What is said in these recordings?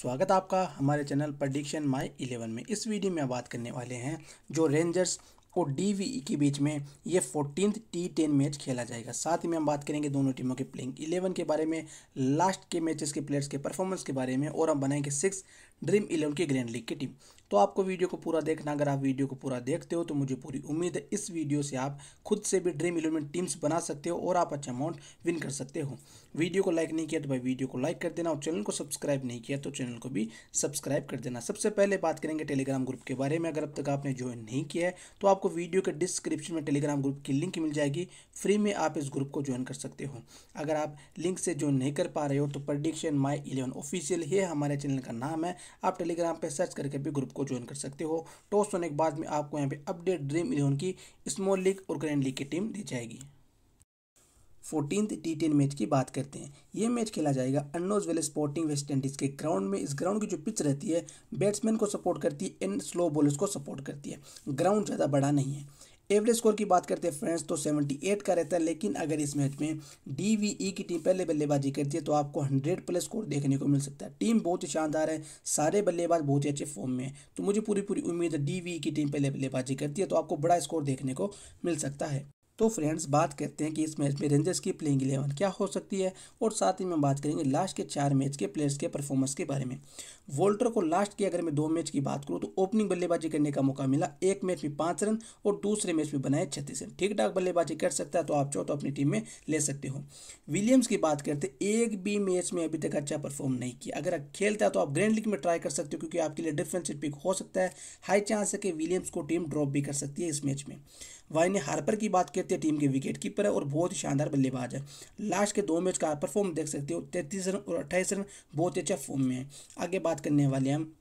स्वागत आपका हमारे चैनल प्रडिक्शन माई इलेवन में इस वीडियो में बात करने वाले हैं जो रेंजर्स और डीवीई के बीच में ये फोर्टीन टी टेन मैच खेला जाएगा साथ ही में हम बात करेंगे दोनों टीमों के प्लेइंग इलेवन के बारे में लास्ट के मैचेस के प्लेयर्स के परफॉर्मेंस के बारे में और हम बनाएंगे सिक्स ड्रीम इलेवन की ग्रैंड लीग की टीम तो आपको वीडियो को पूरा देखना अगर आप वीडियो को पूरा देखते हो तो मुझे पूरी उम्मीद है इस वीडियो से आप खुद से भी ड्रीम इलेवन टीम्स बना सकते हो और आप अच्छा अमाउंट विन कर सकते हो वीडियो को लाइक नहीं किया तो भाई वीडियो को लाइक कर देना और चैनल को सब्सक्राइब नहीं किया तो चैनल को भी सब्सक्राइब कर देना सबसे पहले बात करेंगे टेलीग्राम ग्रुप के बारे में अगर अब तक आपने ज्वाइन नहीं किया है तो आपको वीडियो के डिस्क्रिप्शन में टेलीग्राम ग्रुप की लिंक मिल जाएगी फ्री में आप इस ग्रुप को ज्वाइन कर सकते हो अगर आप लिंक से ज्वाइन नहीं कर पा रहे हो तो प्रडिक्शन माई इलेवन ऑफिशियल ये हमारे चैनल का नाम है आप टेलीग्राम पर सर्च करके भी ग्रुप को ज्वाइन कर सकते हो टॉस होने के बाद में आपको यहाँ पे अपडेट ड्रीम इलेवन की स्मॉल लीग और ग्रैंड लीग की टीम दी जाएगी फोर्टीनथ टी टेन मैच की बात करते हैं ये मैच खेला जाएगा Arnos Vale sporting West Indies के ग्राउंड में इस ग्राउंड की जो पिच रहती है बैट्समैन को सपोर्ट करती है इन स्लो बॉलर्स को सपोर्ट करती है ग्राउंड ज़्यादा बड़ा नहीं है एवरेज स्कोर की बात करते हैं फ्रेंड्स तो 78 का रहता है लेकिन अगर इस मैच में डीवीई e की टीम पहले बल्लेबाजी करती है तो आपको 100 प्लस स्कोर देखने को मिल सकता है टीम बहुत ही शानदार है सारे बल्लेबाज बहुत ही अच्छे फॉर्म में है तो मुझे पूरी पूरी उम्मीद है डीवीई e की टीम पहले बल्लेबाजी करती है तो आपको बड़ा स्कोर देखने को मिल सकता है तो फ्रेंड्स बात करते हैं कि इस मैच में रेंजर्स की प्लेइंग इलेवन क्या हो सकती है और साथ ही में बात करेंगे लास्ट के चार मैच के प्लेयर्स के परफॉर्मेंस के बारे में वोल्टर को लास्ट के अगर मैं दो मैच की बात करूँ तो ओपनिंग बल्लेबाजी करने का मौका मिला एक मैच में पाँच रन और दूसरे मैच में बनाए छत्तीस रन ठीक ठाक बल्लेबाजी कर सकता है तो आप चाहो तो अपनी टीम में ले सकते हो विलियम्स की बात करते एक भी मैच में अभी तक अच्छा परफॉर्म नहीं किया अगर खेलता है तो आप ग्रैंड लीग में ट्राई कर सकते हो क्योंकि आपके लिए डिफ्रेंस पिक हो सकता है हाई चांस है कि विलियम्स को टीम ड्रॉप भी कर सकती है इस मैच में वाई ने हार्पर की बात करते हैं टीम के विकेट कीपर है और बहुत ही शानदार बल्लेबाज है लास्ट के दो मैच का परफॉर्म देख सकते हो तैंतीस रन और अट्ठाईस रन बहुत ही अच्छा फॉर्म में है आगे बात करने वाले हम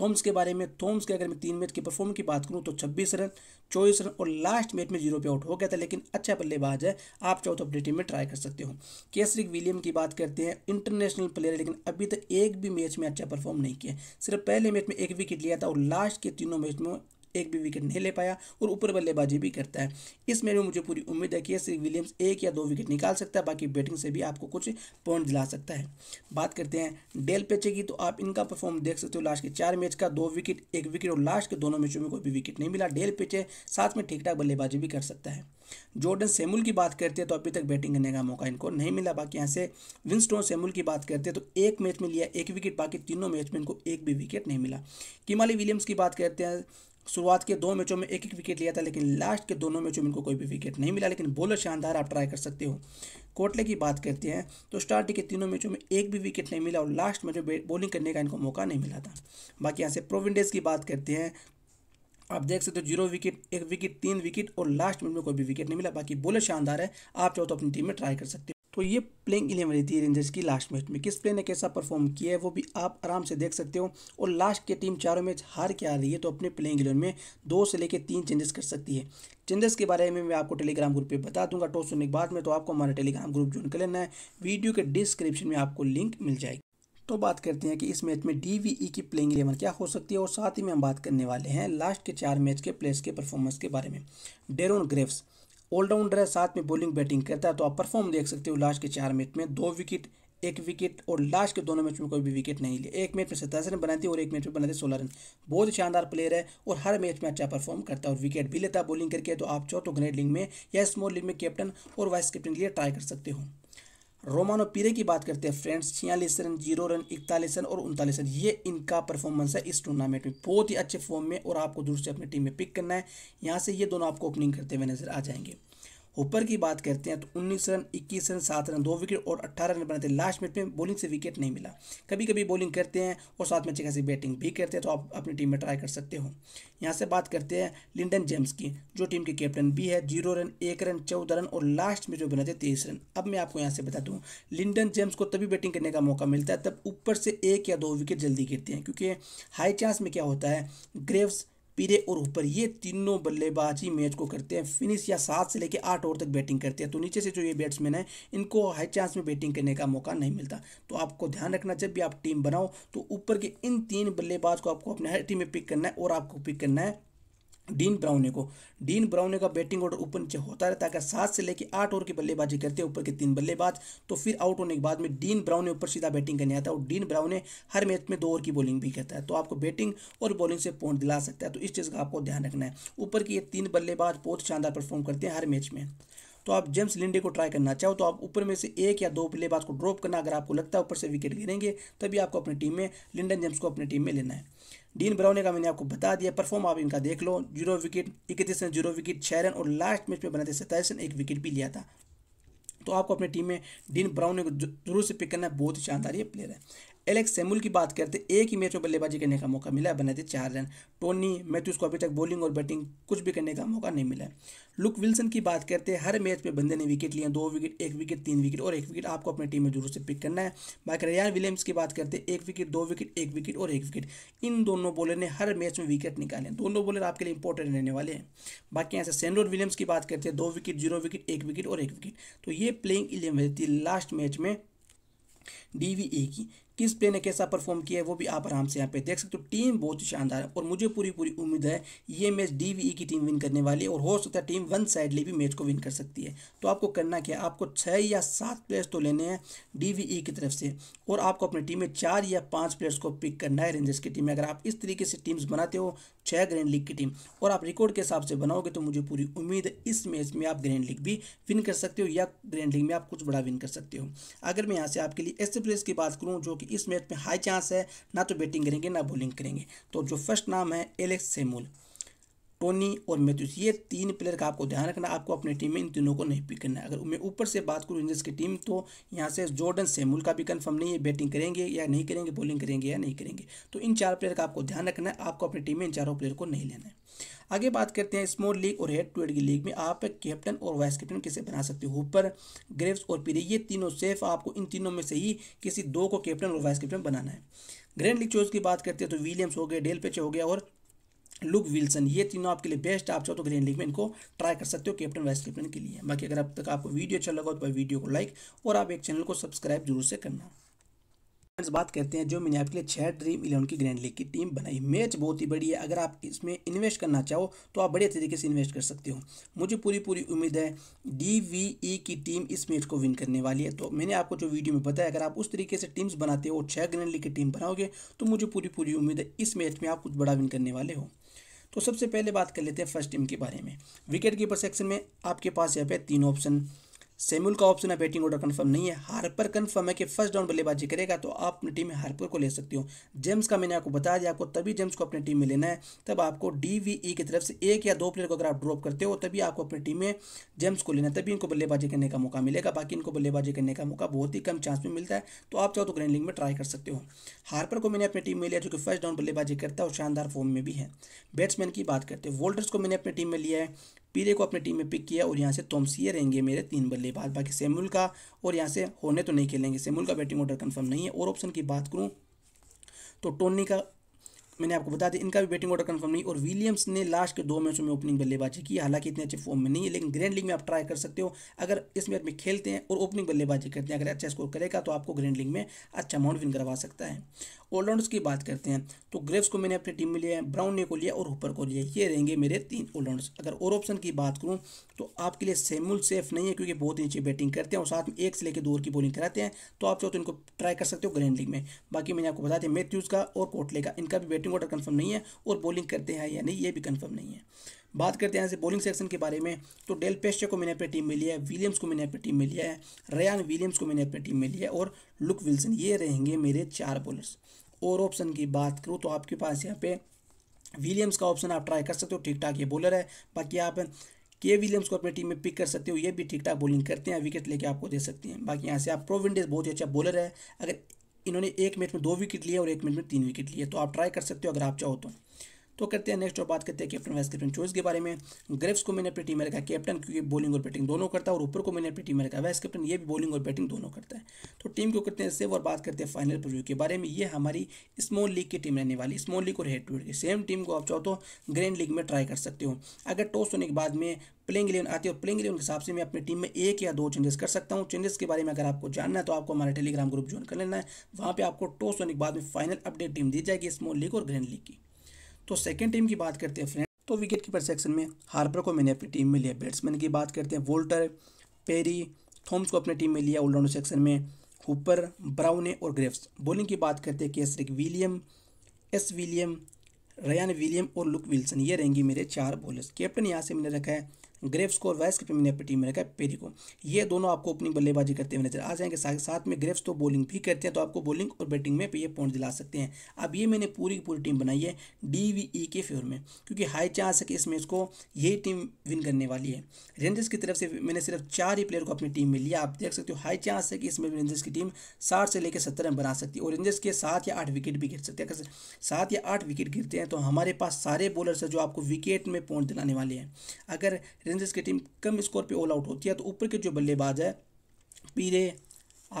थॉम्स के बारे में थॉम्स के अगर मैं तीन मैच के परफॉर्म की बात करूं तो 26 रन चौबीस रन और लास्ट मैच में जीरो पे आउट हो गया था लेकिन अच्छा बल्लेबाज है आप चाहो तो अपनी टीम में ट्राई कर सकते हो केसरिक विलियम की बात करते हैं इंटरनेशनल प्लेयर है लेकिन अभी तक तो एक भी मैच में अच्छा परफॉर्म नहीं किया सिर्फ पहले मैच में एक विकेट लिया था और लास्ट के तीनों मैच में एक भी विकेट नहीं ले पाया और ऊपर बल्लेबाजी भी करता है इस मैच में मुझे पूरी उम्मीद है कि श्री विलियम्स एक या दो विकेट निकाल सकता है बाकी बैटिंग से भी आपको कुछ पॉइंट दिला सकता है बात करते हैं डेल पेचे की तो आप इनका परफॉर्म देख सकते हो लास्ट के चार मैच का दो विकेट एक विकेट और लास्ट के दोनों मैचों में कोई भी विकेट नहीं मिला डेल पेचे साथ में ठीक ठाक बल्लेबाजी भी कर सकता है जॉर्डन सेमुल की बात करते हैं तो अभी तक बैटिंग करने का मौका इनको नहीं मिला बाकी यहाँ से विंस्टोन सेमुल की बात करते हैं तो एक मैच में लिया एक विकेट बाकी तीनों मैच में इनको एक भी विकेट नहीं मिला किमाली विलियम्स की बात करते हैं शुरुआत के दो मैचों में एक एक विकेट लिया था लेकिन लास्ट के दोनों मैचों में इनको कोई भी विकेट नहीं मिला लेकिन बॉलर शानदार आप ट्राई कर सकते हो कोटले की बात करते हैं तो स्टार्ट के तीनों मैचों में एक भी विकेट नहीं मिला और लास्ट में जो बॉलिंग करने का इनको मौका नहीं मिला था बाकी यहाँ से प्रोविंडेज की बात करते हैं आप देख सकते हो जीरो विकेट एक विकेट तीन विकेट और लास्ट मिनट में कोई भी विकेट नहीं मिला बाकी बॉलर शानदार है आप चाहो तो अपनी टीम में ट्राई कर सकते हो तो ये प्लेइंग इलेवन रही थी रेंजर्स की लास्ट मैच में किस प्लेयर ने कैसा परफॉर्म किया है वो भी आप आराम से देख सकते हो और लास्ट के टीम चारों मैच हार के आ रही है तो अपने प्लेइंग इलेवन में दो से लेकर तीन चेंजेस कर सकती है चेंजेस के बारे में मैं आपको टेलीग्राम ग्रुप पे बता दूंगा टॉस तो सुनने के बाद में तो आपको हमारा टेलीग्राम ग्रुप ज्वाइन कर लेना है वीडियो के डिस्क्रिप्शन में आपको लिंक मिल जाएगी तो बात करते हैं कि इस मैच में ई e की प्लेइंग इलेवन क्या हो सकती है और साथ ही में हम बात करने वाले हैं लास्ट के चार मैच के प्लेयर्स के परफॉर्मेंस के बारे में डेरोन ग्रेव्स ऑलराउंडर है साथ में बॉलिंग बैटिंग करता है तो आप परफॉर्म देख सकते हो लास्ट के चार मैच में दो विकेट एक विकेट और लास्ट के दोनों मैच में कोई भी विकेट नहीं लिया एक मैच में सत्ताईस रन बनाते और एक मैच में बनाते सोलह रन बहुत शानदार प्लेयर है और हर मैच में अच्छा परफॉर्म करता है और विकेट भी लेता है बॉलिंग करके तो आप चौथों ग्रेड लीग में या स्मॉल लीग में कैप्टन और वाइस कैप्टन के लिए ट्राई कर सकते हो रोमानो पीरे की बात करते हैं फ्रेंड्स छियालीस रन जीरो रन इकतालीस रन और उनतालीस रन ये इनका परफॉर्मेंस है इस टूर्नामेंट में बहुत ही अच्छे फॉर्म में और आपको दूर से अपनी टीम में पिक करना है यहाँ से ये दोनों आपको ओपनिंग करते हुए नजर आ जाएंगे ऊपर की बात करते हैं तो 19 रन 21 रन सात रन दो विकेट और 18 रन बनाते हैं लास्ट मिनट में बॉलिंग से विकेट नहीं मिला कभी कभी बॉलिंग करते हैं और साथ में अच्छी खासी बैटिंग भी करते हैं तो आप अपनी टीम में ट्राई कर सकते हो यहाँ से बात करते हैं लिंडन जेम्स की जो टीम के कैप्टन भी है जीरो रन एक रन चौदह रन और लास्ट में जो बनाते तेईस रन अब मैं आपको यहाँ से बता दूँ लिंडन जेम्स को तभी बैटिंग करने का मौका मिलता है तब ऊपर से एक या दो विकेट जल्दी गिरते हैं क्योंकि हाई चांस में क्या होता है ग्रेव्स पिरे और ऊपर ये तीनों बल्लेबाजी मैच को करते हैं फिनिश या सात से लेकर आठ ओवर तक बैटिंग करते हैं तो नीचे से जो ये बैट्समैन है इनको हाई चांस में बैटिंग करने का मौका नहीं मिलता तो आपको ध्यान रखना जब भी आप टीम बनाओ तो ऊपर के इन तीन बल्लेबाज को आपको अपने हर टीम में पिक करना है और आपको पिक करना है डीन ब्राउने को डीन ब्राउने का बैटिंग ऑर्डर ऊपर नीचे होता रहता है अगर सात से लेकर आठ ओवर की बल्लेबाजी करते हैं ऊपर के तीन बल्लेबाज तो फिर आउट होने के बाद में डीन ब्राउने ऊपर सीधा बैटिंग करने आता है और डीन ब्राउने हर मैच में दो ओवर की बॉलिंग भी करता है तो आपको बैटिंग और बॉलिंग से पॉइंट दिला सकता है तो इस चीज़ का आपको ध्यान रखना है ऊपर की ये तीन बल्लेबाज बहुत शानदार परफॉर्म करते हैं हर मैच में तो आप जेम्स लिंडे को ट्राई करना चाहो तो आप ऊपर में से एक या दो प्लेबाज को ड्रॉप करना अगर आपको लगता है ऊपर से विकेट गिरेंगे तभी आपको अपनी टीम में लिंडन जेम्स को अपनी टीम में लेना है डीन ब्राउने का मैंने आपको बता दिया परफॉर्म आप इनका देख लो जीरो विकेट इकतीस रन जीरो विकेट छः रन और लास्ट मैच में बनाते सत्ताईस रन एक विकेट भी लिया था तो आपको अपनी टीम में डीन ब्राउने को जरूर से पिक करना है बहुत ही शानदार ये प्लेयर है एलेक्स सेमुल की बात करते एक ही मैच में बल्लेबाजी करने का मौका मिला है बनाए थे चार रन टोनी मैथ्यूज को अभी तक बॉलिंग और बैटिंग कुछ भी करने का मौका नहीं मिला लुक विल्सन की बात करते हैं हर मैच में बंदे ने विकेट लिया दो विकेट एक विकेट तीन विकेट और एक विकेट आपको अपनी टीम में जरूर से पिक करना है बाकी रियान विलियम्स की बात करते एक विकेट दो विकेट एक विकेट और एक विकेट इन दोनों बॉलर ने हर मैच में विकेट निकाले दोनों बॉलर आपके लिए इंपॉर्टेंट रहने वाले हैं बाकी ऐसे सेंडोर विलियम्स की बात करते हैं दो विकेट जीरो विकेट एक विकेट और एक विकेट तो ये प्लेइंग इलेवन थी लास्ट मैच में डी की किस प्लेयर ने कैसा परफॉर्म किया है वो भी आप आराम से यहाँ पे देख सकते हो टीम बहुत ही शानदार है और मुझे पूरी पूरी उम्मीद है ये मैच डी e की टीम विन करने वाली है और हो सकता है टीम वन साइडली भी मैच को विन कर सकती है तो आपको करना क्या आपको छः या सात प्लेयर्स तो लेने हैं डी e की तरफ से और आपको अपनी टीम में चार या पाँच प्लेयर्स को पिक करना है रेंजर्स की टीम में अगर आप इस तरीके से टीम्स बनाते हो छः ग्रैंड लीग की टीम और आप रिकॉर्ड के हिसाब से बनाओगे तो मुझे पूरी उम्मीद है इस मैच में आप ग्रैंड लीग भी विन कर सकते हो या ग्रैंड लीग में आप कुछ बड़ा विन कर सकते हो अगर मैं यहाँ से आपके लिए ऐसे प्लेयर्स की बात करूँ जो कि कि इस मैच में हाई चांस है ना तो बैटिंग करेंगे ना बॉलिंग करेंगे तो जो फर्स्ट नाम है एलेक्स सेमुल टोनी और मैथ्यूस ये तीन प्लेयर का आपको ध्यान रखना आपको अपनी टीम में इन तीनों को नहीं पिक करना है अगर मैं ऊपर से बात करूँ इंडियंस की टीम तो यहाँ से जॉर्डन सेमुल का भी कन्फर्म नहीं है बैटिंग करेंगे या नहीं करेंगे बॉलिंग करेंगे या नहीं करेंगे तो इन चार प्लेयर का आपको ध्यान रखना है आपको अपनी टीम में इन चारों प्लेयर को नहीं लेना है आगे बात करते हैं स्मॉल लीग और हेड टू हेड की लीग में आप कैप्टन और वाइस कैप्टन कैसे बना सकते हो ऊपर ग्रेव्स और पीरे ये तीनों सेफ आपको इन तीनों में से ही किसी दो को कैप्टन और वाइस कैप्टन बनाना है ग्रैंड लीग चोज की बात करते हैं तो विलियम्स हो गए डेल पेचे हो गया और लुक विल्सन ये तीनों आपके लिए बेस्ट आप चाहो तो ग्रीन लीग में इनको ट्राई कर सकते हो कैप्टन वाइस कैप्टन के लिए बाकी अगर अब तक आपको वीडियो अच्छा लगा तो वीडियो को लाइक और आप एक चैनल को सब्सक्राइब जरूर से करना फ्रेंड्स बात करते हैं जो मैंने आपके लिए छह ड्रीम इलेवन की ग्रैंड लीग की टीम बनाई मैच बहुत ही बड़ी है अगर आप इसमें इन्वेस्ट करना चाहो तो आप बढ़िया तरीके से इन्वेस्ट कर सकते हो मुझे पूरी पूरी उम्मीद है ई e की टीम इस मैच को विन करने वाली है तो मैंने आपको जो वीडियो में बताया अगर आप उस तरीके से टीम्स बनाते हो छः ग्रैंड लीग की टीम बनाओगे तो मुझे पूरी पूरी उम्मीद है इस मैच में आप कुछ बड़ा विन करने वाले हो तो सबसे पहले बात कर लेते हैं फर्स्ट टीम के बारे में विकेट कीपर सेक्शन में आपके पास यहाँ पे तीन ऑप्शन सेमुल का ऑप्शन है बैटिंग ऑर्डर कंफर्म नहीं है हार्पर कंफर्म है कि फर्स्ट डाउन बल्लेबाजी करेगा तो आप अपनी टीम में हार्पर को ले सकते हो जेम्स का मैंने आपको बताया दिया आपको तभी जेम्स को अपनी टीम में लेना है तब आपको डीवीई e की तरफ से एक या दो प्लेयर को अगर आप ड्रॉप करते हो तभी आपको अपनी टीम में जेम्स को लेना है तभी इनको बल्लेबाजी करने का मौका मिलेगा बाकी इनको बल्लेबाजी करने का मौका बहुत ही कम चांस में मिलता है तो आप चाहो तो ग्रैंड लीग में ट्राई कर सकते हो हार्पर को मैंने अपनी टीम में लिया जो कि फर्स्ट डाउन बल्लेबाजी करता है और शानदार फॉर्म में भी है बैट्समैन की बात करते हैं वोल्टर्स को मैंने अपनी टीम में लिया है पीरे को अपनी टीम में पिक किया और यहाँ से तोमसिए रहेंगे मेरे तीन बल्लेबाज बाकी सेमुल का और यहाँ से होने तो नहीं खेलेंगे सेमुल का बैटिंग ऑर्डर कन्फर्म नहीं है और ऑप्शन की बात करूँ तो टोनी का मैंने आपको बता दिया इनका भी बैटिंग ऑर्डर कंफर्म नहीं और विलियम्स ने लास्ट के दो मैचों में ओपनिंग बल्लेबाजी की हालांकि इतने अच्छे फॉर्म में नहीं है लेकिन ग्रैंड लीग में आप ट्राई कर सकते हो अगर इस मैच में खेलते हैं और ओपनिंग बल्लेबाजी करते हैं अगर अच्छा स्कोर करेगा तो आपको ग्रैंड लीग में अच्छा अमाउंट विन करवा सकता है ऑलराउंडर्स की बात करते हैं तो ग्रेव्स को मैंने अपनी टीम में लिया है ब्राउन ने को लिया और हुपर को लिया ये रहेंगे मेरे तीन ऑलराउंडर्स अगर और ऑप्शन की बात करूँ तो आपके लिए सेमुल सेफ नहीं है क्योंकि बहुत नीचे बैटिंग करते हैं और साथ में एक से लेकर दो की बॉलिंग कराते हैं तो आप चाहो तो इनको ट्राई कर सकते हो ग्रैंड लीग में बाकी मैंने आपको बता दें मैथ्यूज़ का और कोटले का इनका भी बैटिंग बैटिंग ऑर्डर कन्फर्म नहीं है और बॉलिंग करते हैं या नहीं ये भी कन्फर्म नहीं है बात करते हैं ऐसे बॉलिंग सेक्शन के बारे में तो डेल पेस्टे को मैंने अपनी टीम में लिया है विलियम्स को मैंने अपनी टीम में लिया है रयान विलियम्स को मैंने अपनी टीम में लिया है और लुक विल्सन ये रहेंगे मेरे चार बॉलर्स और ऑप्शन की बात करूँ तो आपके पास यहाँ पे विलियम्स का ऑप्शन आप ट्राई कर सकते हो ठीक ठाक ये बॉलर है बाकी आप के विलियम्स को अपनी टीम में पिक कर सकते हो ये भी ठीक ठाक बॉलिंग करते हैं विकेट लेके आपको दे सकते हैं बाकी यहाँ से आप प्रोविंडेज बहुत ही अच्छा बॉलर है अगर इन्होंने एक मैच में दो विकेट लिए और एक मैच में तीन विकेट लिए तो आप ट्राई कर सकते हो अगर आप चाहो तो तो करते हैं नेक्स्ट और बात करते हैं कैप्टन वाइस कैप्टन चॉइस के बारे में ग्रेव्स को मैंने अपनी टीम में रखा कैप्टन क्योंकि बॉलिंग और बैटिंग दोनों करता है और ऊपर को मैंने अपनी टीम में रखा वाइस कैप्टन ये भी बॉलिंग और बैटिंग दोनों करता है तो टीम को करते हैं सेव और बात करते हैं फाइनल प्रव्यू के बारे में ये हमारी स्मॉल लीग की टीम रहने वाली स्मॉल लीग और हेड टू हेड की सेम टीम को आप चाहो तो ग्रैंड लीग में ट्राई कर सकते हो अगर टॉस होने के बाद में प्लेइंग इलेवन आती है और प्लेइंग इलेवन के हिसाब से मैं अपनी टीम में एक या दो चेंजेस कर सकता हूँ चेंजेस के बारे में अगर आपको जानना है तो आपको हमारा टेलीग्राम ग्रुप ज्वाइन कर लेना है वहाँ पे आपको टॉस होने के बाद में फाइनल अपडेट टीम दी जाएगी स्मॉल लीग और ग्रैंड लीग की तो सेकेंड टीम की बात करते हैं फ्रेंड तो विकेट कीपर सेक्शन में हार्पर को मैंने अपनी टीम में लिया बैट्समैन की बात करते हैं वोल्टर पेरी थॉम्स को अपनी टीम में लिया ऑलराउंडर सेक्शन में हुपर ब्राउने और ग्रेव्स बॉलिंग की बात करते हैं Kesrick Williams William Ryan William और लुक विल्सन ये रहेंगी मेरे चार बॉलर्स कैप्टन यहाँ से मैंने रखा है ग्रेव्स को और वाइस कैप्टन ने अपनी टीम में रखा है पेरी को ये दोनों आपको ओपनिंग बल्लेबाजी करते हुए नजर आ जाएंगे साथ साथ में ग्रेव्स तो बॉलिंग भी करते हैं तो आपको बॉलिंग और बैटिंग में ये पॉइंट दिला सकते हैं अब ये मैंने पूरी पूरी टीम बनाई है डी e के फेवर में क्योंकि हाई चांस है कि इस मैच को यही टीम विन करने वाली है रेंजर्स की तरफ से मैंने सिर्फ चार ही प्लेयर को अपनी टीम में लिया आप देख सकते हो हाई चांस है कि इसमें रेंजर्स की टीम साठ से लेकर सत्तर रन बना सकती है और रेंजर्स के सात या आठ विकेट भी गिर सकते हैं अगर सात या आठ विकेट गिरते हैं तो हमारे पास सारे बॉलर्स हैं जो आपको विकेट में पॉइंट दिलाने वाले हैं अगर रेंजर्स की टीम कम स्कोर पे ऑल आउट होती है तो ऊपर के जो बल्लेबाज है पीरे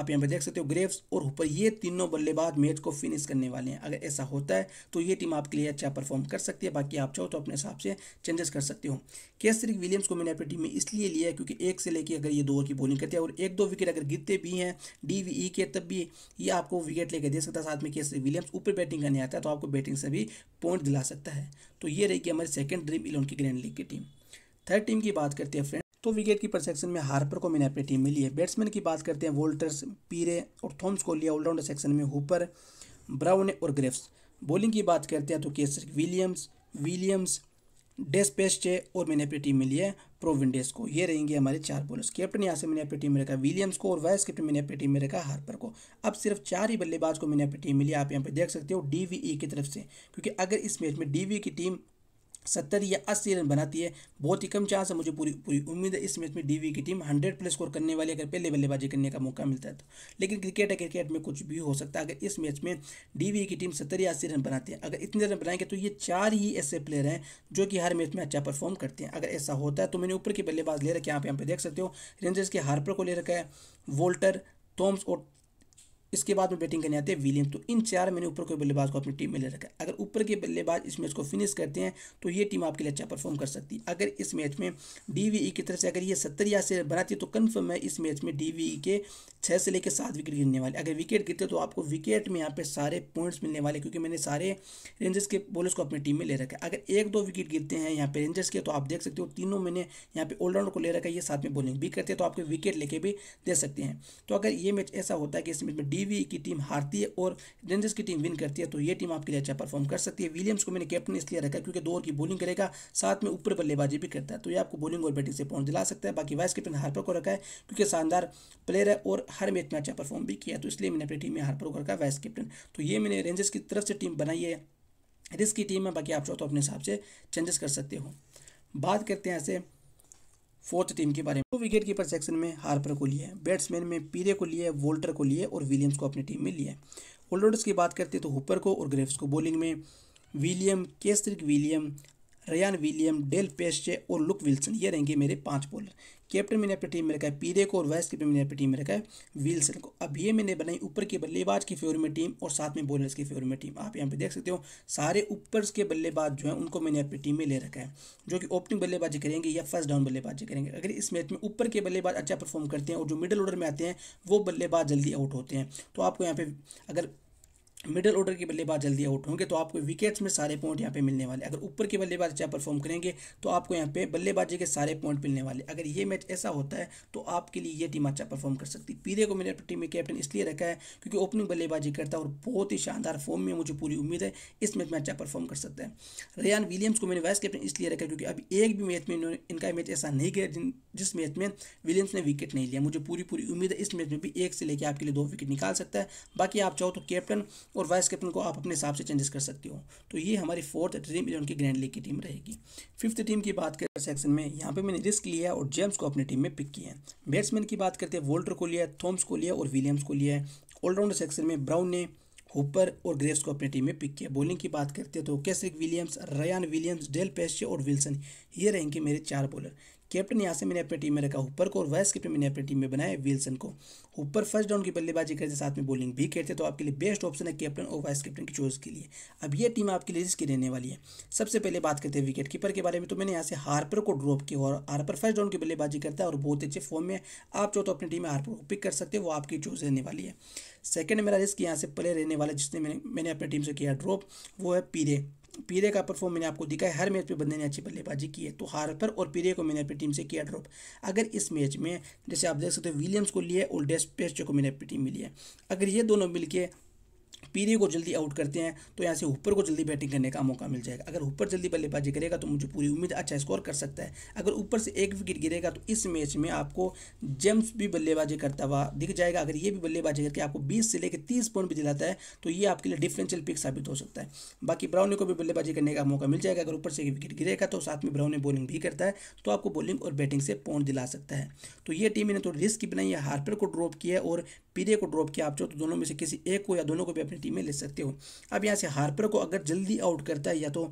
आप यहाँ पे देख सकते हो ग्रेव्स और ऊपर ये तीनों बल्लेबाज मैच को फिनिश करने वाले हैं अगर ऐसा होता है तो ये टीम आपके लिए अच्छा परफॉर्म कर सकती है बाकी आप चाहो तो अपने हिसाब से चेंजेस कर सकते हो केसरिक विलियम्स को मैंने अपनी टीम में इसलिए लिया है क्योंकि एक से लेकर अगर ये दो ओवर की बॉलिंग करते हैं और एक दो विकेट अगर गिरते भी हैं डी वी ई के तब भी ये आपको विकेट लेकर दे सकता है साथ में केसरिक विलियम्स ऊपर बैटिंग करने आता है तो आपको बैटिंग से भी पॉइंट दिला सकता है तो ये रहेगी हमारी सेकेंड ड्रीम इलेवन की ग्रैंड लीग की टीम थर्ड टीम की बात करते हैं फ्रेंड तो विकेट कीपर सेक्शन में हार्पर को मैंने अपनी टीम में लिए बैट्समैन की बात करते हैं वोल्टर्स पीरे और थॉम्स को लिया ऑलराउंडर सेक्शन में हुपर ब्राउन और ग्रेफ्स बॉलिंग की बात करते हैं तो केसर विलियम्स विलियम्स डेस्पेस्टे और मैंने अपनी टीम में लिया प्रोविंडेस को ये रहेंगे हमारे चार बॉलर्स कैप्टन यहाँ से मैंने अपनी टीम में रखा विलियम्स को और वाइस कैप्टन मैंने अपनी टीम में रखा हार्पर को अब सिर्फ चार ही बल्लेबाज को मैंने अपनी टीम में लिया आप यहाँ पर देख सकते हो डीवीई e की तरफ से क्योंकि अगर इस मैच में डीवी e की टीम सत्तर या अस्सी रन बनाती है बहुत ही कम चांस है मुझे पूरी पूरी उम्मीद है इस मैच में डीवी की टीम हंड्रेड प्लस स्कोर करने वाली अगर पहले बल्लेबाजी करने का मौका मिलता है तो लेकिन क्रिकेट है क्रिकेट में कुछ भी हो सकता है अगर इस मैच में डीवी की टीम सत्तर या अस्सी रन बनाती है अगर इतने रन बनाएंगे तो ये चार ही ऐसे प्लेयर हैं जो कि हर मैच में अच्छा परफॉर्म करते हैं अगर ऐसा होता है तो मैंने ऊपर की बल्लेबाज ले रखे आप यहाँ पे देख सकते हो रेंजर्स के हार्पर को ले रखा है वोल्टर थॉम्स और इसके बाद में बैटिंग करने आते हैं विलियम तो इन चार मैंने ऊपर के बल्लेबाज को अपनी टीम में ले रखा है अगर ऊपर के बल्लेबाज इस मैच को फिनिश करते हैं तो ये टीम आपके लिए अच्छा परफॉर्म कर सकती है अगर इस मैच में डी e की तरफ से अगर ये सत्तर या से बनाती है तो कन्फर्म है इस मैच में डी e के छः से लेकर सात विकेट गिरने वाले अगर विकेट गिरते तो आपको विकेट में यहाँ पर सारे पॉइंट्स मिलने वाले क्योंकि मैंने सारे रेंजर्स के बॉलर्स को अपनी टीम में ले रखा है अगर एक दो विकेट गिरते हैं यहाँ पर रेंजर्स के तो आप देख सकते हो तीनों मैंने यहाँ पर ऑलराउंडर को ले रखा है ये साथ में बॉलिंग भी करते हैं तो आपके विकेट लेके भी दे सकते हैं तो अगर ये मैच ऐसा होता है कि इस मैच में डी बीवी की टीम हारती है और रेंजर्स की टीम विन करती है तो ये टीम आपके लिए अच्छा परफॉर्म कर सकती है विलियम्स को मैंने कैप्टन इसलिए रखा क्योंकि दो ओर की बॉलिंग करेगा साथ में ऊपर बल्लेबाजी भी करता है तो ये आपको बॉलिंग और बैटिंग से पॉइंट दिला सकता है बाकी वाइस कैप्टन हार्पर को रखा है क्योंकि शानदार प्लेयर है और हर मैच में अच्छा परफॉर्म भी किया तो इसलिए मैंने अपनी टीम में हार्पर को रखा वाइस कैप्टन तो ये मैंने रेंजर्स की तरफ से टीम बनाई है रिस्क की टीम है बाकी आप चाहो तो अपने हिसाब से चेंजेस कर सकते हो बात करते हैं ऐसे फोर्थ टीम के बारे में तो विकेट कीपर सेक्शन में हार्पर को लिया है बैट्समैन में पीरे को लिया वोल्टर को लिए और विलियम्स को अपनी टीम में लिया है ऑलराउंडर्स की बात करते हैं तो हुपर को और ग्रेव्स को बॉलिंग में William Kesrick William Ryan William Dale पेस्टे और लुक विल्सन ये रहेंगे मेरे पांच बॉलर कैप्टन मैंने अपनी टीम में रखा है पीरे को और वाइस कैप्टन मैंने अपनी टीम में रखा है विल्सन को अब ये मैंने बनाई ऊपर के बल्लेबाज की फेवर में टीम और साथ में बॉलर्स की फेवर में टीम आप यहाँ पे देख सकते हो सारे ऊपर के बल्लेबाज जो है उनको मैंने अपनी टीम में ले रखा है जो कि ओपनिंग बल्लेबाजी करेंगे या फर्स्ट डाउन बल्लेबाजी करेंगे अगर इस मैच में ऊपर के बल्लेबाज अच्छा परफॉर्म करते हैं और जो मिडल ऑर्डर में आते हैं वो बल्लेबाज जल्दी आउट होते हैं तो आपको यहाँ पे अगर मिडिल ऑर्डर के बल्लेबाज जल्दी आउट होंगे तो आपको विकेट्स में सारे पॉइंट यहाँ पे मिलने वाले अगर ऊपर के बल्लेबाज अच्छा परफॉर्म करेंगे तो आपको यहाँ पे बल्लेबाजी के सारे पॉइंट मिलने वाले अगर ये मैच ऐसा होता है तो आपके लिए ये टीम अच्छा परफॉर्म कर सकती पीरे को मैंने टीम में कैप्टन इसलिए रखा है क्योंकि ओपनिंग बल्लेबाजी करता है और बहुत ही शानदार फॉर्म में मुझे पूरी उम्मीद है इस मैच में अच्छा परफॉर्म कर सकता है रेयान विलियम्स को मैंने वाइस कैप्टन इसलिए रखा क्योंकि अभी एक भी मैच में इनका मैच ऐसा नहीं किया जिस मैच में विलियम्स ने विकेट नहीं लिया मुझे पूरी पूरी उम्मीद है इस मैच में भी एक से लेकर आपके लिए दो विकेट निकाल सकता है बाकी आप चाहो तो कैप्टन और वाइस कैप्टन को आप अपने हिसाब से चेंजेस कर सकते हो तो ये हमारी फोर्थ ड्रीम इलेवन की ग्रैंड लीग की टीम रहेगी फिफ्थ टीम की बात करें सेक्शन में यहाँ पे मैंने रिस्क लिया और जेम्स को अपनी टीम में पिक किया है बैट्समैन की बात करते हैं वोल्टर को लिया थॉम्स को लिया और विलियम्स को लिया है ऑलराउंडर सेक्शन में ब्राउन ने हुपर और ग्रेव्स को अपनी टीम में पिक किया बॉलिंग की बात करते हैं तो Kesrick Williams Ryan Williams Dale पेस्टे और विल्सन ये रहेंगे मेरे चार बॉलर कैप्टन यहाँ से मैंने अपनी टीम में रखा ऊपर को और वाइस कैप्टन मैंने अपनी टीम में बनाया विल्सन को ऊपर फर्स्ट डाउन की बल्लेबाजी करते साथ में बॉलिंग भी करते तो आपके लिए बेस्ट ऑप्शन है कैप्टन और वाइस कैप्टन की चॉइस के लिए अब ये टीम आपके लिए रिस्की रहने वाली है सबसे पहले बात करते हैं विकेट कीपर के बारे में तो मैंने यहाँ से हार्पर को ड्रॉप किया और हार्पर फर्स्ट डाउन की बल्लेबाजी करता है और बहुत अच्छे फॉर्म में आप चाहो तो अपनी टीम में हार्पर को पिक कर सकते हो वो आपकी चॉइस रहने वाली है सेकेंड मेरा रिस्क यहाँ से प्ले रहने वाला जिसने मैंने मैंने अपनी टीम से किया ड्रॉप वो है पीरे पीरे का परफॉर्म मैंने आपको दिखा है हर मैच में बंदे ने अच्छी बल्लेबाजी की है तो हार्पर और पीरे को मैंने अपनी टीम से किया ड्रॉप अगर इस मैच में जैसे आप देख सकते हो विलियम्स को लिए और पेस्ट को मैंने अपनी टीम में लिया अगर ये दोनों मिलकर पीरे को जल्दी आउट करते हैं तो यहाँ से ऊपर को जल्दी बैटिंग करने का मौका मिल जाएगा अगर ऊपर जल्दी बल्लेबाजी करेगा तो मुझे पूरी उम्मीद अच्छा स्कोर कर सकता है अगर ऊपर से एक विकेट गिरेगा तो इस मैच में आपको जेम्स भी बल्लेबाजी करता हुआ दिख जाएगा अगर ये भी बल्लेबाजी करके आपको बीस से लेकर तीस पॉइंट भी दिलाता है तो ये आपके लिए डिफरेंशियल पिक साबित हो सकता है बाकी ब्राउनी को भी बल्लेबाजी करने का मौका मिल जाएगा अगर ऊपर से विकेट गिरेगा तो साथ में ब्राउनी बॉलिंग भी करता है तो आपको बॉलिंग और बैटिंग से पॉइंट दिला सकता है तो ये टीम ने थोड़ी रिस्क बनाई है हार्पर को ड्रॉप किया और पीरे को ड्रॉप किया आप चाहो तो दोनों में से किसी एक को या दोनों को भी अपनी टीम में ले सकते हो अब यहाँ से हार्पर को अगर जल्दी आउट करता है या तो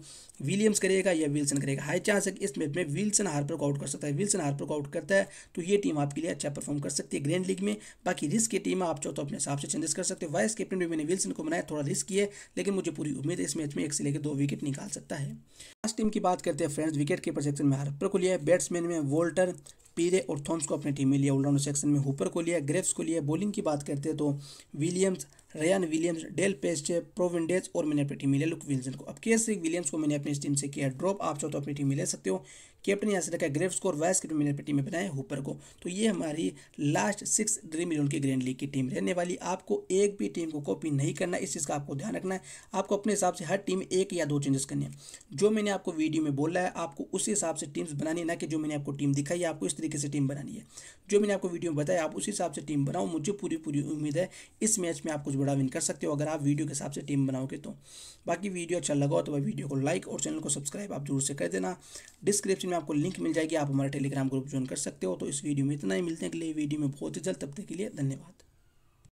विलियम्स करेगा या विल्सन करेगा हाई चांस है कि इस मैच में विल्सन हार्पर को आउट कर सकता है विल्सन हार्पर को आउट करता है तो ये टीम आपके लिए अच्छा परफॉर्म कर सकती है ग्रैंड लीग में बाकी रिस्क की टीम आप चाहो तो अपने हिसाब से चेंजेस कर सकते हो वाइस कैप्टन भी मैंने विल्सन को बनाया थोड़ा रिस्क है लेकिन मुझे पूरी उम्मीद है इस मैच में एक से लेकर दो विकेट निकाल सकता है लास्ट टीम की बात करते हैं फ्रेंड्स विकेट कीपर सेक्शन में हार्पर को लिया है बैट्समैन में वोल्टर पीरे और थॉम्स को अपनी टीम में लिया ऑलराउंडर सेक्शन में हुपर को लिया ग्रेव्स को लिया बॉलिंग की बात बात करते हैं तो विलियम्स रयान विलियम्स डेल पेस्टे प्रोविंडेज और मैंने अपनी टीम में लुक विल्सन को अब कैसे विलियम्स को मैंने अपनी टीम से किया ड्रॉप आप चाहो तो अपनी टीम में ले सकते हो कैप्टन यहाँ से रखा है ग्रेव्स को और वाइस कैप्टन मैंने टीम में बनाए हुपर को तो ये हमारी लास्ट सिक्स ड्रीम इलेवन की ग्रैंड लीग की टीम रहने वाली आपको एक भी टीम को कॉपी नहीं करना इस चीज़ का आपको ध्यान रखना है आपको अपने हिसाब से हर टीम एक या दो चेंजेस करने हैं जो मैंने आपको वीडियो में बोला है आपको उसी हिसाब से टीम्स बनानी है ना कि जो मैंने आपको टीम दिखाई है आपको इस तरीके से टीम बनानी है जो मैंने आपको वीडियो में बताया आप उसी हिसाब से टीम बनाओ मुझे पूरी पूरी उम्मीद है इस मैच में आप कुछ बड़ा विन कर सकते हो अगर आप वीडियो के हिसाब से टीम बनाओगे तो बाकी वीडियो अच्छा लगा हो तो वह वीडियो को लाइक और चैनल को सब्सक्राइब आप जरूर से कर देना डिस्क्रिप्शन में आपको लिंक मिल जाएगी आप हमारा टेलीग्राम ग्रुप ज्वाइन कर सकते हो तो इस वीडियो में इतना ही मिलते हैं अगले वीडियो में बहुत ही जल्द तब तक के लिए धन्यवाद